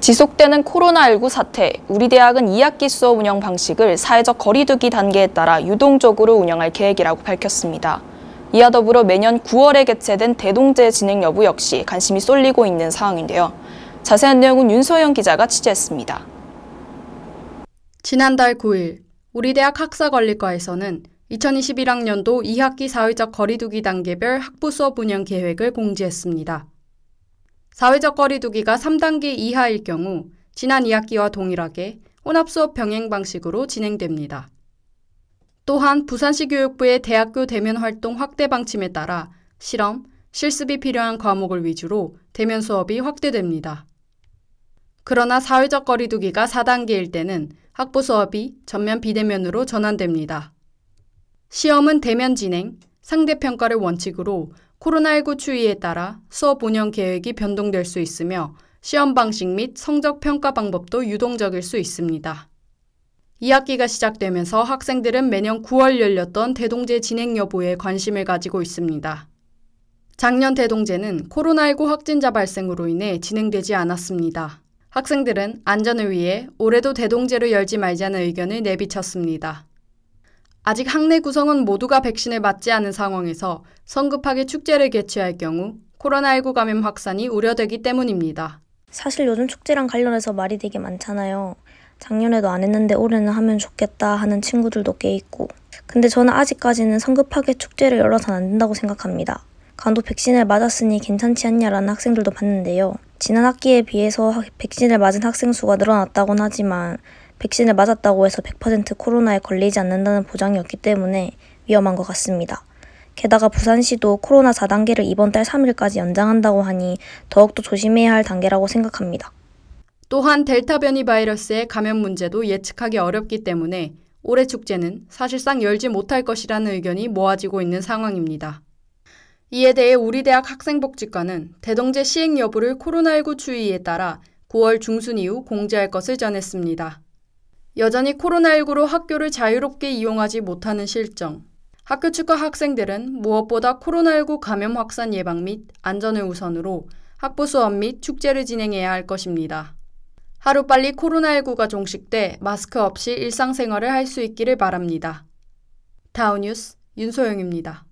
지속되는 코로나19 사태, 우리 대학은 2학기 수업 운영 방식을 사회적 거리두기 단계에 따라 유동적으로 운영할 계획이라고 밝혔습니다. 이와 더불어 매년 9월에 개최된 대동제 진행 여부 역시 관심이 쏠리고 있는 상황인데요. 자세한 내용은 윤서영 기자가 취재했습니다. 지난달 9일 우리 대학 학사관리과에서는 2021학년도 2학기 사회적 거리두기 단계별 학부 수업 운영 계획을 공지했습니다. 사회적 거리두기가 3단계 이하일 경우 지난 2학기와 동일하게 혼합수업 병행 방식으로 진행됩니다. 또한 부산시 교육부의 대학교 대면 활동 확대 방침에 따라 실험, 실습이 필요한 과목을 위주로 대면 수업이 확대됩니다. 그러나 사회적 거리두기가 4단계일 때는 학부 수업이 전면 비대면으로 전환됩니다. 시험은 대면 진행, 상대평가를 원칙으로 코로나19 추이에 따라 수업 운영 계획이 변동될 수 있으며 시험 방식 및 성적 평가 방법도 유동적일 수 있습니다. 2학기가 시작되면서 학생들은 매년 9월 열렸던 대동제 진행 여부에 관심을 가지고 있습니다. 작년 대동제는 코로나19 확진자 발생으로 인해 진행되지 않았습니다. 학생들은 안전을 위해 올해도 대동제를 열지 말자는 의견을 내비쳤습니다. 아직 학내 구성은 모두가 백신을 맞지 않은 상황에서 성급하게 축제를 개최할 경우 코로나19 감염 확산이 우려되기 때문입니다. 사실 요즘 축제랑 관련해서 말이 되게 많잖아요. 작년에도 안 했는데 올해는 하면 좋겠다 하는 친구들도 꽤 있고. 근데 저는 아직까지는 성급하게 축제를 열어서는안 된다고 생각합니다. 간도 백신을 맞았으니 괜찮지 않냐라는 학생들도 봤는데요. 지난 학기에 비해서 백신을 맞은 학생 수가 늘어났다고는 하지만 백신을 맞았다고 해서 100% 코로나에 걸리지 않는다는 보장이 없기 때문에 위험한 것 같습니다. 게다가 부산시도 코로나 4단계를 이번 달 3일까지 연장한다고 하니 더욱더 조심해야 할 단계라고 생각합니다. 또한 델타 변이 바이러스의 감염 문제도 예측하기 어렵기 때문에 올해 축제는 사실상 열지 못할 것이라는 의견이 모아지고 있는 상황입니다. 이에 대해 우리 대학 학생복지과는 대동제 시행 여부를 코로나19 추이에 따라 9월 중순 이후 공지할 것을 전했습니다. 여전히 코로나19로 학교를 자유롭게 이용하지 못하는 실정. 학교 측과 학생들은 무엇보다 코로나19 감염 확산 예방 및 안전을 우선으로 학부 수업 및 축제를 진행해야 할 것입니다. 하루빨리 코로나19가 종식돼 마스크 없이 일상생활을 할 수 있기를 바랍니다. 다운뉴스 윤소영입니다.